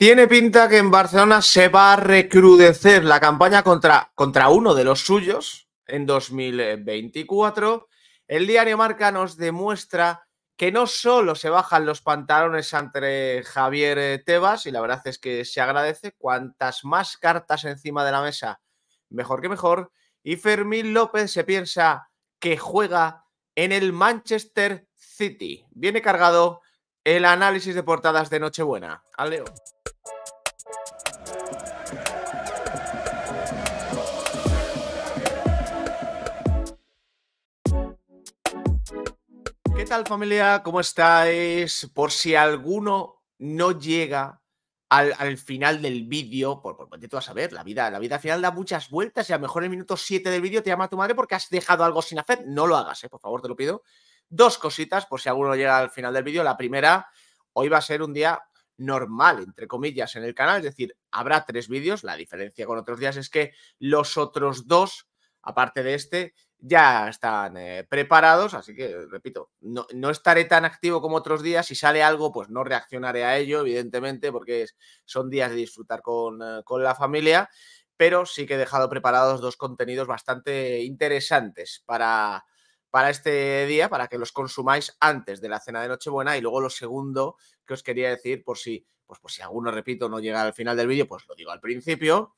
Tiene pinta que en Barcelona se va a recrudecer la campaña contra, contra uno de los suyos en 2024. El diario Marca nos demuestra que no solo se bajan los pantalones entre Javier eh, Tebas, y la verdad es que se agradece, cuantas más cartas encima de la mesa, mejor que mejor, y Fermín López se piensa que juega en el Manchester City. Viene cargado el análisis de portadas de Nochebuena. A Leo. ¿Qué tal familia? ¿Cómo estáis? Por si alguno no llega al, final del vídeo, por, pues, por, pues tú vas a ver, la vida, la vida final da muchas vueltas y a lo mejor en el minuto 7 del vídeo te llama tu madre porque has dejado algo sin hacer. No lo hagas, ¿eh? por favor, te lo pido. Dos cositas por si alguno llega al final del vídeo. La primera, hoy va a ser un día normal, entre comillas, en el canal, es decir, habrá tres vídeos. La diferencia con otros días es que los otros dos, aparte de este, ya están eh, preparados, así que, repito, no, estaré tan activo como otros días. Si sale algo, pues no reaccionaré a ello, evidentemente, porque son días de disfrutar eh, con, la familia, pero sí que he dejado preparados dos contenidos bastante interesantes para, para este día, para que los consumáis antes de la cena de Nochebuena. Y luego lo segundo que os quería decir, por si, pues, por si alguno, repito, no llega al final del vídeo, pues lo digo al principio.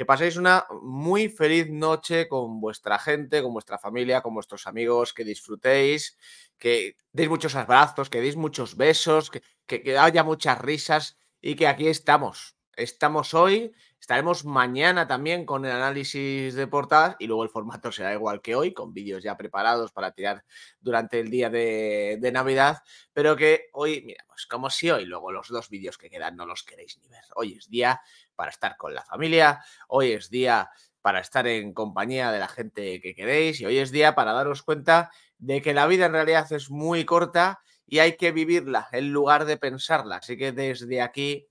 Que paséis una muy feliz noche con vuestra gente, con vuestra familia, con vuestros amigos, que disfrutéis, que deis muchos abrazos, que deis muchos besos, que, haya muchas risas y que aquí estamos. Estamos hoy, estaremos mañana también con el análisis de portadas y luego el formato será igual que hoy, con vídeos ya preparados para tirar durante el día de, de, Navidad, pero que hoy, mira, pues como si hoy luego los dos vídeos que quedan no los queréis ni ver. Hoy es día para estar con la familia, hoy es día para estar en compañía de la gente que queréis y hoy es día para daros cuenta de que la vida en realidad es muy corta y hay que vivirla en lugar de pensarla. Así que desde aquí,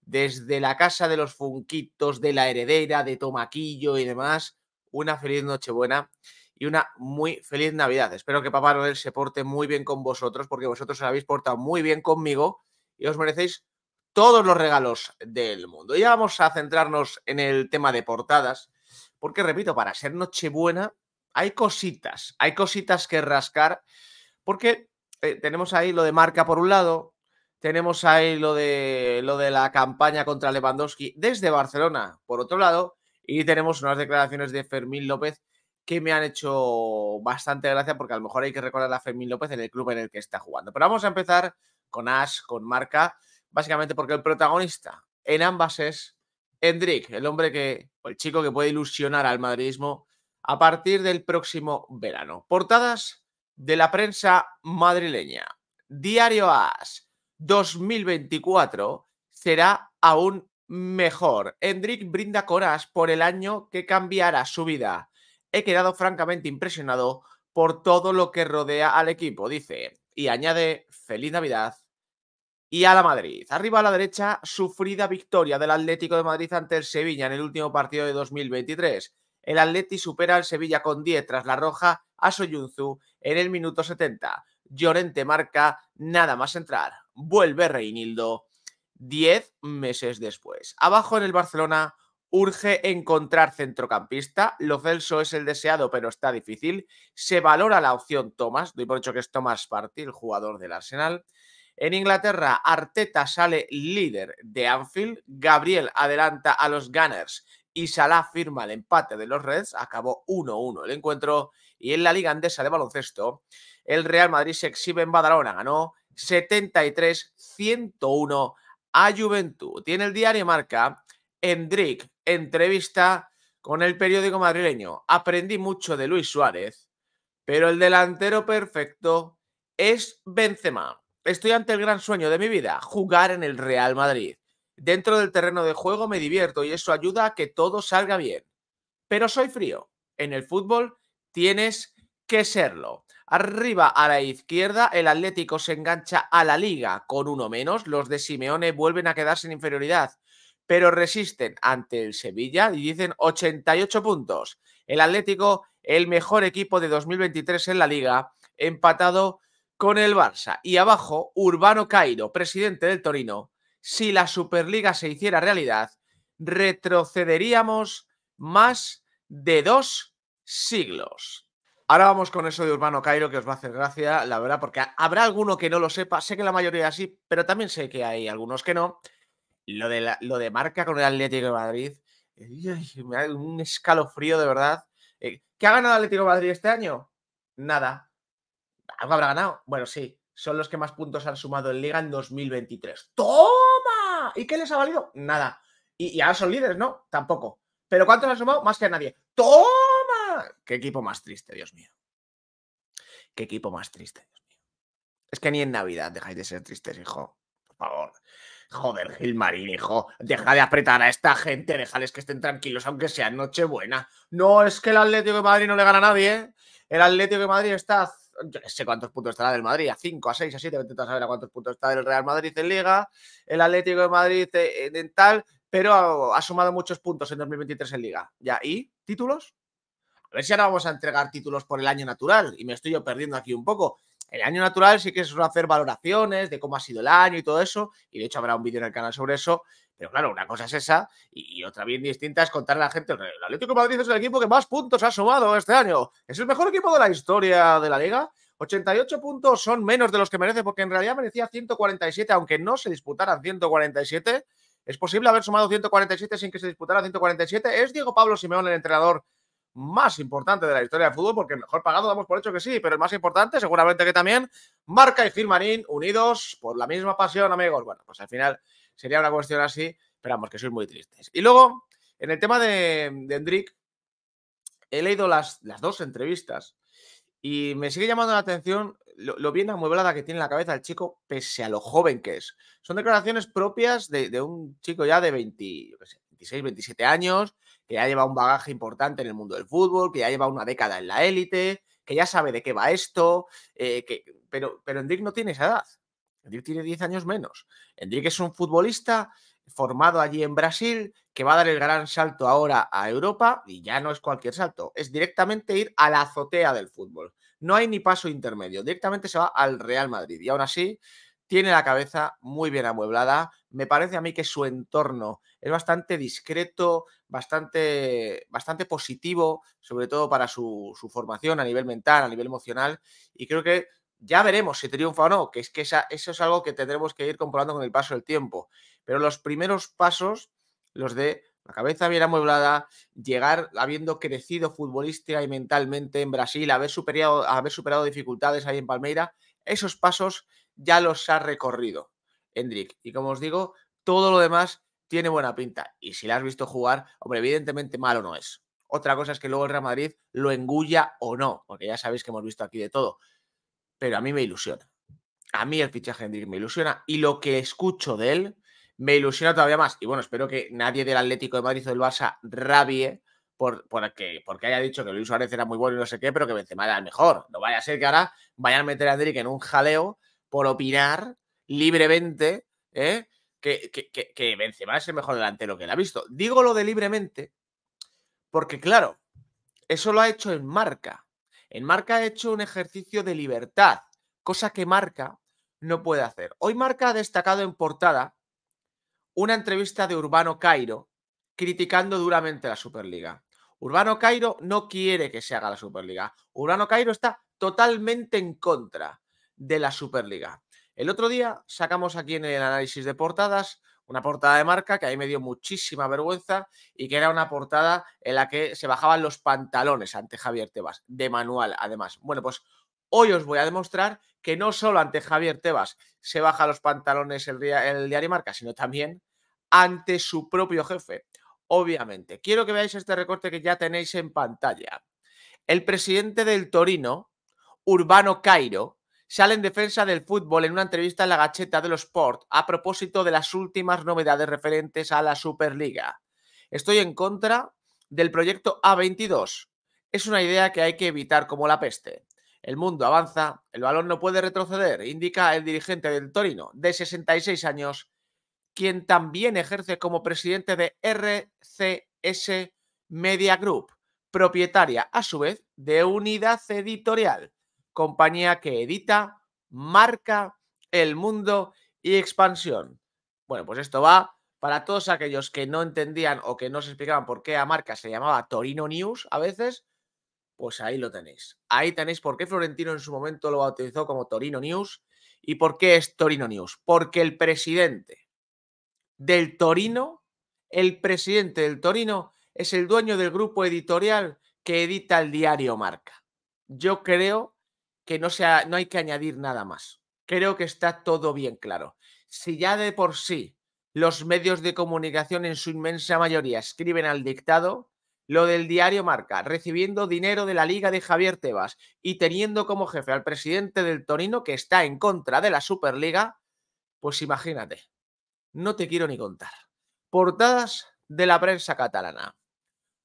desde la casa de los funquitos, de la heredera, de Tomaquillo y demás, una feliz Nochebuena y una muy feliz Navidad. Espero que Papá Noel se porte muy bien con vosotros porque vosotros os habéis portado muy bien conmigo y os merecéis todos los regalos del mundo. Ya vamos a centrarnos en el tema de portadas, porque repito, para ser Nochebuena hay cositas, hay cositas que rascar, porque eh, tenemos ahí lo de marca por un lado, tenemos ahí lo de, lo de la campaña contra Lewandowski desde Barcelona por otro lado, y tenemos unas declaraciones de Fermín López que me han hecho bastante gracia porque a lo mejor hay que recordar a Fermín López en el club en el que está jugando. Pero vamos a empezar con Ash, con Marca básicamente porque el protagonista en ambas es Hendrik, el hombre que, o el chico que puede ilusionar al madridismo a partir del próximo verano. Portadas de la prensa madrileña. Diario AS 2024 será aún mejor. Hendrik brinda coras por el año que cambiará su vida. He quedado francamente impresionado por todo lo que rodea al equipo, dice, y añade feliz Navidad y a la Madrid. Arriba a la derecha, sufrida victoria del Atlético de Madrid ante el Sevilla en el último partido de 2023. El Atleti supera al Sevilla con 10 tras la roja a Soyunzu en el minuto 70. Llorente marca nada más entrar. Vuelve Reinildo 10 meses después. Abajo en el Barcelona urge encontrar centrocampista. Lo Celso es el deseado, pero está difícil. Se valora la opción Tomás. Doy por hecho que es Tomás Parti, el jugador del Arsenal. En Inglaterra, Arteta sale líder de Anfield, Gabriel adelanta a los Gunners y Salah firma el empate de los Reds, acabó 1-1 el encuentro y en la Liga Andesa de baloncesto, el Real Madrid se exhibe en Badalona, ganó 73-101 a Juventud. Tiene el diario Marca, Hendrik, entrevista con el periódico madrileño. Aprendí mucho de Luis Suárez, pero el delantero perfecto es Benzema. Estoy ante el gran sueño de mi vida, jugar en el Real Madrid. Dentro del terreno de juego me divierto y eso ayuda a que todo salga bien. Pero soy frío. En el fútbol tienes que serlo. Arriba a la izquierda, el Atlético se engancha a la liga con uno menos. Los de Simeone vuelven a quedarse en inferioridad, pero resisten ante el Sevilla y dicen 88 puntos. El Atlético, el mejor equipo de 2023 en la liga, empatado con el Barça. Y abajo, Urbano Cairo, presidente del Torino. Si la Superliga se hiciera realidad, retrocederíamos más de dos siglos. Ahora vamos con eso de Urbano Cairo, que os va a hacer gracia, la verdad, porque habrá alguno que no lo sepa. Sé que la mayoría sí, pero también sé que hay algunos que no. Lo de, lo de marca con el Atlético de Madrid, un escalofrío de verdad. Eh, ¿Qué ha ganado el Atlético de Madrid este año? Nada algo habrá ganado. Bueno, sí, son los que más puntos han sumado en Liga en 2023. ¡Toma! ¿Y qué les ha valido? Nada. Y, ahora son líderes, ¿no? Tampoco. ¿Pero cuántos han sumado? Más que a nadie. ¡Toma! Qué equipo más triste, Dios mío. Qué equipo más triste, Dios mío. Es que ni en Navidad dejáis de ser tristes, hijo. Por favor. Joder, Gilmarín, hijo, deja de apretar a esta gente, déjales que estén tranquilos, aunque sea Nochebuena. No, es que el Atlético de Madrid no le gana a nadie. ¿eh? El Atlético de Madrid está sé cuántos puntos estará del Madrid, a 5, a 6, a 7, intentas saber a cuántos puntos está del Real Madrid en Liga, el Atlético de Madrid en, tal, pero ha, sumado muchos puntos en 2023 en Liga. Ya, ¿y títulos? A ver si ahora vamos a entregar títulos por el año natural y me estoy yo perdiendo aquí un poco. El año natural sí que es hacer valoraciones de cómo ha sido el año y todo eso, y de hecho habrá un vídeo en el canal sobre eso, pero claro, una cosa es esa y, otra bien distinta es contarle a la gente, el Atlético Madrid es el equipo que más puntos ha sumado este año, es el mejor equipo de la historia de la liga, 88 puntos son menos de los que merece, porque en realidad merecía 147, aunque no se disputaran 147. Es posible haber sumado 147 sin que se disputara 147. ¿Es Diego Pablo Simeón el entrenador más importante de la historia del fútbol, porque el mejor pagado damos por hecho que sí, pero el más importante seguramente que también, Marca y Filmarín unidos por la misma pasión, amigos. Bueno, pues al final sería una cuestión así, vamos que sois muy tristes. Y luego, en el tema de, Hendrik, he leído las, las dos entrevistas y me sigue llamando la atención lo, bien amueblada que tiene la cabeza el chico, pese a lo joven que es. Son declaraciones propias de, un chico ya de 20, 26, 27 años, que ya lleva un bagaje importante en el mundo del fútbol, que ya lleva una década en la élite, que ya sabe de qué va esto, eh, pero, pero Endrick no tiene esa edad. Endrick tiene 10 años menos. Endrick es un futbolista formado allí en Brasil, que va a dar el gran salto ahora a Europa, y ya no es cualquier salto, es directamente ir a la azotea del fútbol. No hay ni paso intermedio, directamente se va al Real Madrid. Y aún así, tiene la cabeza muy bien amueblada. Me parece a mí que su entorno es bastante discreto, bastante, bastante positivo, sobre todo para su, formación a nivel mental, a nivel emocional. Y creo que ya veremos si triunfa o no, que es que eso es algo que tendremos que ir comprobando con el paso del tiempo. Pero los primeros pasos, los de la cabeza bien amueblada, llegar habiendo crecido futbolística y mentalmente en Brasil, haber superado, haber superado dificultades ahí en Palmeira, esos pasos ya los ha recorrido Hendrik. Y como os digo, todo lo demás tiene buena pinta. Y si la has visto jugar, hombre, evidentemente malo no es. Otra cosa es que luego el Real Madrid lo engulla o no, porque ya sabéis que hemos visto aquí de todo. Pero a mí me ilusiona. A mí el fichaje de Hendrik me ilusiona y lo que escucho de él me ilusiona todavía más. Y bueno, espero que nadie del Atlético de Madrid o del Barça rabie por, porque haya dicho que Luis Suárez era muy bueno y no sé qué, pero que Benzema era el mejor. No vaya a ser que ahora vayan a meter a Hendrik en un jaleo por opinar libremente ¿eh? que, que, que, que Benzema es el mejor delantero que él ha visto. Digo lo de libremente porque, claro, eso lo ha hecho en marca. En marca ha hecho un ejercicio de libertad, cosa que marca no puede hacer. Hoy marca ha destacado en portada una entrevista de Urbano Cairo criticando duramente la Superliga. Urbano Cairo no quiere que se haga la Superliga. Urbano Cairo está totalmente en contra de la Superliga. El otro día sacamos aquí en el análisis de portadas una portada de marca que a mí me dio muchísima vergüenza y que era una portada en la que se bajaban los pantalones ante Javier Tebas, de manual además. Bueno, pues hoy os voy a demostrar que no solo ante Javier Tebas se baja los pantalones el, el diario Marca, sino también ante su propio jefe. Obviamente, quiero que veáis este recorte que ya tenéis en pantalla. El presidente del Torino, Urbano Cairo, sale en defensa del fútbol en una entrevista en la Gacheta de los Sport a propósito de las últimas novedades referentes a la Superliga. Estoy en contra del proyecto A22. Es una idea que hay que evitar como la peste. El mundo avanza, el balón no puede retroceder, indica el dirigente del Torino, de 66 años, quien también ejerce como presidente de RCS Media Group, propietaria a su vez de unidad editorial compañía que edita, marca, el mundo y expansión. Bueno, pues esto va para todos aquellos que no entendían o que no se explicaban por qué a marca se llamaba Torino News a veces, pues ahí lo tenéis. Ahí tenéis por qué Florentino en su momento lo bautizó como Torino News y por qué es Torino News. Porque el presidente del Torino, el presidente del Torino es el dueño del grupo editorial que edita el diario Marca. Yo creo que no, sea, no hay que añadir nada más. Creo que está todo bien claro. Si ya de por sí los medios de comunicación en su inmensa mayoría escriben al dictado, lo del diario Marca, recibiendo dinero de la liga de Javier Tebas y teniendo como jefe al presidente del Torino que está en contra de la Superliga, pues imagínate, no te quiero ni contar. Portadas de la prensa catalana.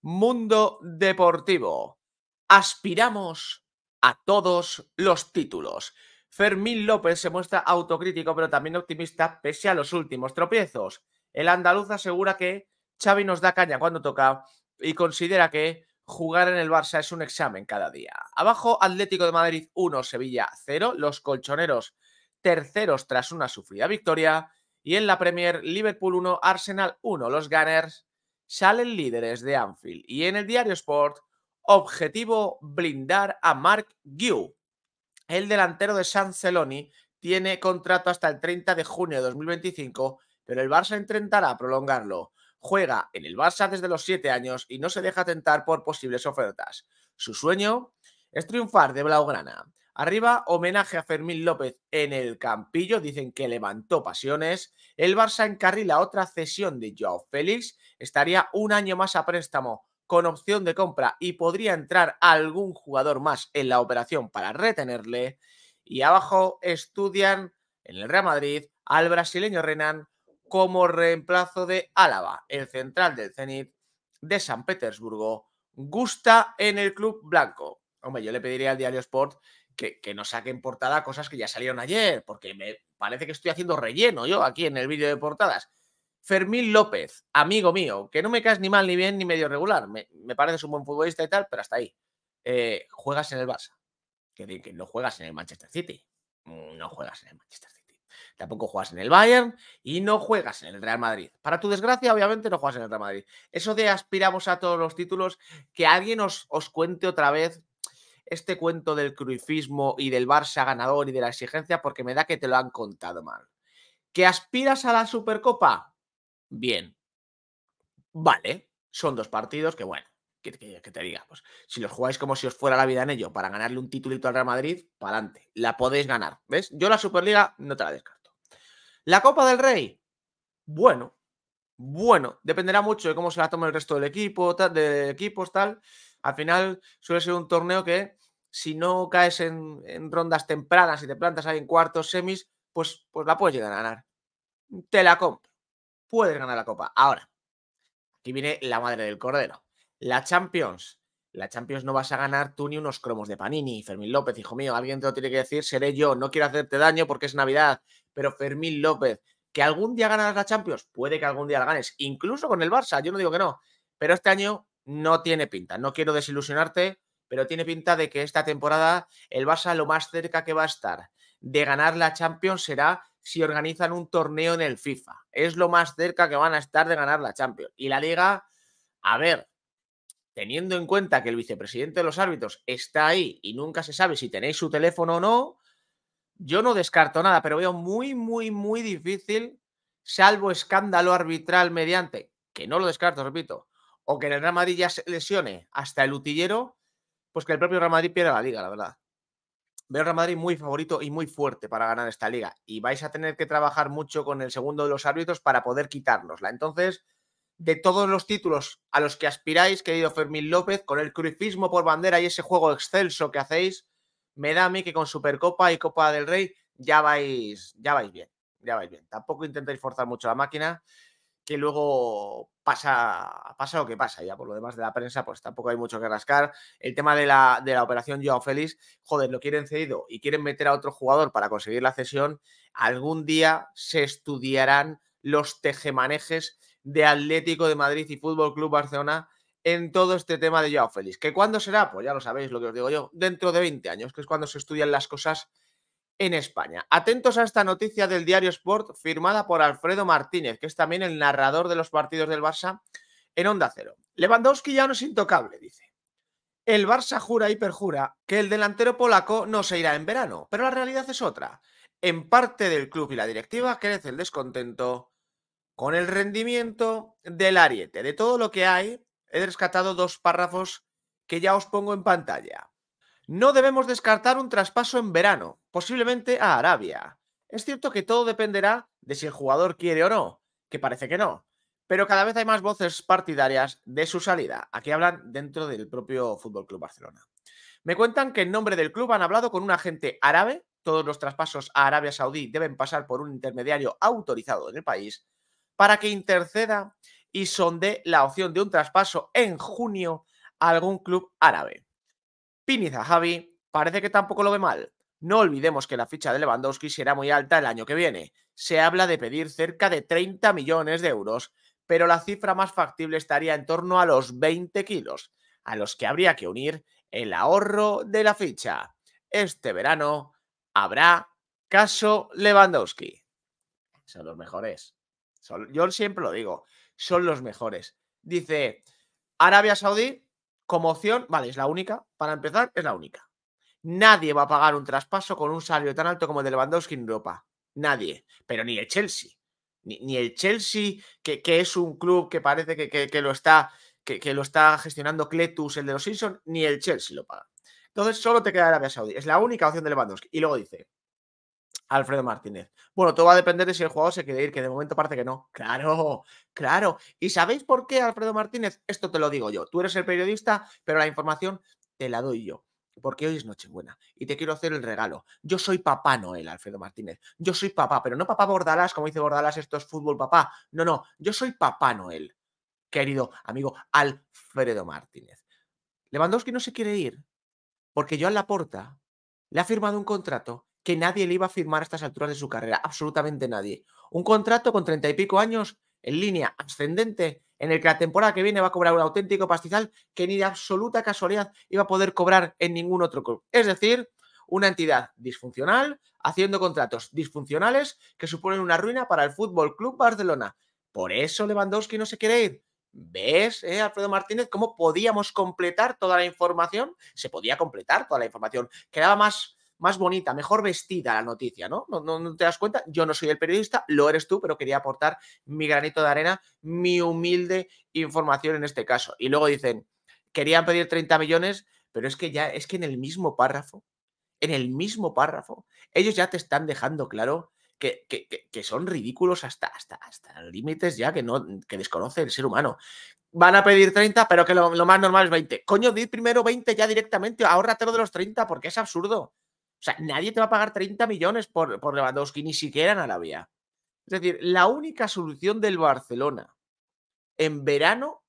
Mundo Deportivo. Aspiramos a todos los títulos. Fermín López se muestra autocrítico pero también optimista pese a los últimos tropiezos. El andaluz asegura que Xavi nos da caña cuando toca y considera que jugar en el Barça es un examen cada día. Abajo Atlético de Madrid 1, Sevilla 0, los colchoneros terceros tras una sufrida victoria y en la Premier Liverpool 1, Arsenal 1, los Gunners salen líderes de Anfield. Y en el diario Sport Objetivo blindar a Mark Giu. El delantero de San Celoni tiene contrato hasta el 30 de junio de 2025, pero el Barça intentará prolongarlo. Juega en el Barça desde los 7 años y no se deja tentar por posibles ofertas. Su sueño es triunfar de Blaugrana. Arriba, homenaje a Fermín López en el Campillo, dicen que levantó pasiones. El Barça encarrila otra cesión de Joao Félix, estaría un año más a préstamo con opción de compra y podría entrar algún jugador más en la operación para retenerle. Y abajo estudian en el Real Madrid al brasileño Renan como reemplazo de Álava, el central del Zenit de San Petersburgo, gusta en el club blanco. Hombre, yo le pediría al diario Sport que, que saquen saque portada cosas que ya salieron ayer, porque me parece que estoy haciendo relleno yo aquí en el vídeo de portadas. Fermín López, amigo mío, que no me caes ni mal, ni bien, ni medio regular. Me, me pareces un buen futbolista y tal, pero hasta ahí. Eh, juegas en el Barça. Que, que no juegas en el Manchester City. No juegas en el Manchester City. Tampoco juegas en el Bayern y no juegas en el Real Madrid. Para tu desgracia, obviamente, no juegas en el Real Madrid. Eso de aspiramos a todos los títulos, que alguien os, os cuente otra vez este cuento del cruifismo y del Barça ganador y de la exigencia, porque me da que te lo han contado mal. ¿Que aspiras a la Supercopa? Bien. Vale, son dos partidos que, bueno, que, te diga, pues, si los jugáis como si os fuera la vida en ello para ganarle un titulito al Real Madrid, para adelante, la podéis ganar, ¿ves? Yo la Superliga no te la descarto. La Copa del Rey, bueno, bueno, dependerá mucho de cómo se la tome el resto del equipo, de equipos, tal. Al final suele ser un torneo que si no caes en, rondas tempranas y te plantas ahí en cuartos, semis, pues, pues la puedes llegar a ganar. Te la compro puedes ganar la copa. Ahora, aquí viene la madre del cordero. La Champions. La Champions no vas a ganar tú ni unos cromos de Panini. Fermín López, hijo mío, alguien te lo tiene que decir, seré yo. No quiero hacerte daño porque es Navidad. Pero Fermín López, que algún día ganarás la Champions, puede que algún día la ganes, incluso con el Barça, yo no digo que no. Pero este año no tiene pinta. No quiero desilusionarte, pero tiene pinta de que esta temporada el Barça lo más cerca que va a estar de ganar la Champions será si organizan un torneo en el FIFA. Es lo más cerca que van a estar de ganar la Champions. Y la liga, a ver, teniendo en cuenta que el vicepresidente de los árbitros está ahí y nunca se sabe si tenéis su teléfono o no, yo no descarto nada, pero veo muy, muy, muy difícil, salvo escándalo arbitral mediante, que no lo descarto, repito, o que el Real ya se lesione hasta el utillero, pues que el propio Real Madrid pierda la liga, la verdad veo Madrid muy favorito y muy fuerte para ganar esta liga. Y vais a tener que trabajar mucho con el segundo de los árbitros para poder quitárnosla. Entonces, de todos los títulos a los que aspiráis, querido Fermín López, con el crucismo por bandera y ese juego excelso que hacéis, me da a mí que con Supercopa y Copa del Rey ya vais, ya vais bien. Ya vais bien. Tampoco intentéis forzar mucho la máquina que luego pasa, pasa lo que pasa. Ya por lo demás de la prensa, pues tampoco hay mucho que rascar. El tema de la, de la operación Joao Félix, joder, lo quieren cedido y quieren meter a otro jugador para conseguir la cesión. Algún día se estudiarán los tejemanejes de Atlético de Madrid y Fútbol Club Barcelona en todo este tema de Joao Félix. ¿Que cuándo será? Pues ya lo sabéis, lo que os digo yo, dentro de 20 años, que es cuando se estudian las cosas en España. Atentos a esta noticia del diario Sport firmada por Alfredo Martínez, que es también el narrador de los partidos del Barça en Onda Cero. Lewandowski ya no es intocable, dice. El Barça jura y perjura que el delantero polaco no se irá en verano, pero la realidad es otra. En parte del club y la directiva crece el descontento con el rendimiento del Ariete. De todo lo que hay, he rescatado dos párrafos que ya os pongo en pantalla. No debemos descartar un traspaso en verano, posiblemente a Arabia. Es cierto que todo dependerá de si el jugador quiere o no, que parece que no, pero cada vez hay más voces partidarias de su salida. Aquí hablan dentro del propio FC Club Barcelona. Me cuentan que en nombre del club han hablado con un agente árabe. Todos los traspasos a Arabia Saudí deben pasar por un intermediario autorizado en el país para que interceda y sonde la opción de un traspaso en junio a algún club árabe. Pini Javi, parece que tampoco lo ve mal. No olvidemos que la ficha de Lewandowski será muy alta el año que viene. Se habla de pedir cerca de 30 millones de euros, pero la cifra más factible estaría en torno a los 20 kilos, a los que habría que unir el ahorro de la ficha. Este verano habrá caso Lewandowski. Son los mejores. yo siempre lo digo, son los mejores. Dice Arabia Saudí como opción, vale, es la única, para empezar, es la única. Nadie va a pagar un traspaso con un salario tan alto como el de Lewandowski en Europa. Nadie, pero ni el Chelsea. Ni, el Chelsea, que, que, es un club que parece que, lo, está, lo, está, gestionando Cletus, el de los Simpsons, ni el Chelsea lo paga. Entonces solo te queda Arabia Saudí. Es la única opción de Lewandowski. Y luego dice, Alfredo Martínez. Bueno, todo va a depender de si el jugador se quiere ir, que de momento parece que no. Claro, claro. ¿Y sabéis por qué, Alfredo Martínez? Esto te lo digo yo. Tú eres el periodista, pero la información te la doy yo. Porque hoy es Nochebuena y te quiero hacer el regalo. Yo soy papá Noel, Alfredo Martínez. Yo soy papá, pero no papá Bordalás, como dice Bordalás, esto es fútbol papá. No, no, yo soy papá Noel, querido amigo Alfredo Martínez. Lewandowski no se quiere ir porque yo a la Porta le ha firmado un contrato que nadie le iba a firmar a estas alturas de su carrera, absolutamente nadie. Un contrato con treinta y pico años en línea ascendente, en el que la temporada que viene va a cobrar un auténtico pastizal que ni de absoluta casualidad iba a poder cobrar en ningún otro club. Es decir, una entidad disfuncional haciendo contratos disfuncionales que suponen una ruina para el Fútbol Club Barcelona. Por eso Lewandowski no se quiere ir. ¿Ves, eh, Alfredo Martínez, cómo podíamos completar toda la información? Se podía completar toda la información. Quedaba más más bonita, mejor vestida la noticia, ¿no? ¿no? te das cuenta? Yo no soy el periodista, lo eres tú, pero quería aportar mi granito de arena, mi humilde información en este caso. Y luego dicen, querían pedir 30 millones, pero es que ya, es que en el mismo párrafo, en el mismo párrafo, ellos ya te están dejando claro que, que, son ridículos hasta, hasta, hasta límites ya que, no, que desconoce el ser humano. Van a pedir 30, pero que lo, más normal es 20. Coño, di primero 20 ya directamente, lo de los 30, porque es absurdo. O sea, nadie te va a pagar 30 millones por, Lewandowski, ni siquiera en Arabia. Es decir, la única solución del Barcelona en verano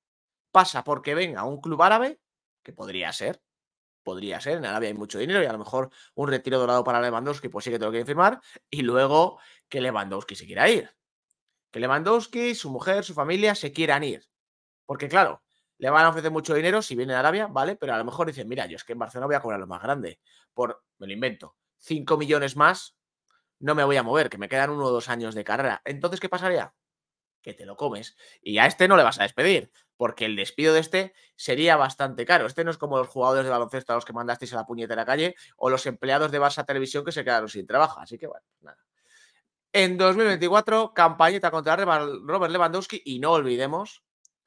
pasa porque venga un club árabe, que podría ser, podría ser, en Arabia hay mucho dinero y a lo mejor un retiro dorado para Lewandowski, pues sí que tengo que firmar, y luego que Lewandowski se quiera ir. Que Lewandowski, su mujer, su familia se quieran ir. Porque claro, le van a ofrecer mucho dinero si viene de Arabia, ¿vale? Pero a lo mejor dicen, mira, yo es que en Barcelona voy a cobrar lo más grande. Por, me lo invento, 5 millones más, no me voy a mover, que me quedan uno o dos años de carrera. Entonces, ¿qué pasaría? Que te lo comes. Y a este no le vas a despedir, porque el despido de este sería bastante caro. Este no es como los jugadores de baloncesto a los que mandasteis a la puñeta la calle o los empleados de Barça Televisión que se quedaron sin trabajo. Así que, bueno, nada. En 2024, campañita contra Robert Lewandowski y no olvidemos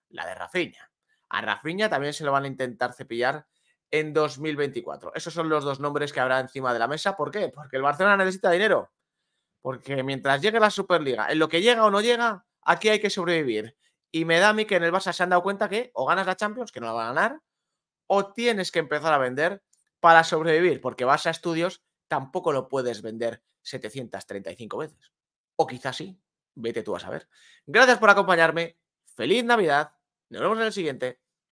la de Rafinha. A Rafinha también se lo van a intentar cepillar en 2024. Esos son los dos nombres que habrá encima de la mesa. ¿Por qué? Porque el Barcelona necesita dinero. Porque mientras llegue la Superliga, en lo que llega o no llega, aquí hay que sobrevivir. Y me da a mí que en el Barça se han dado cuenta que o ganas la Champions, que no la van a ganar, o tienes que empezar a vender para sobrevivir, porque vas a estudios, tampoco lo puedes vender 735 veces. O quizás sí, vete tú a saber. Gracias por acompañarme, feliz Navidad nos vemos en el siguiente.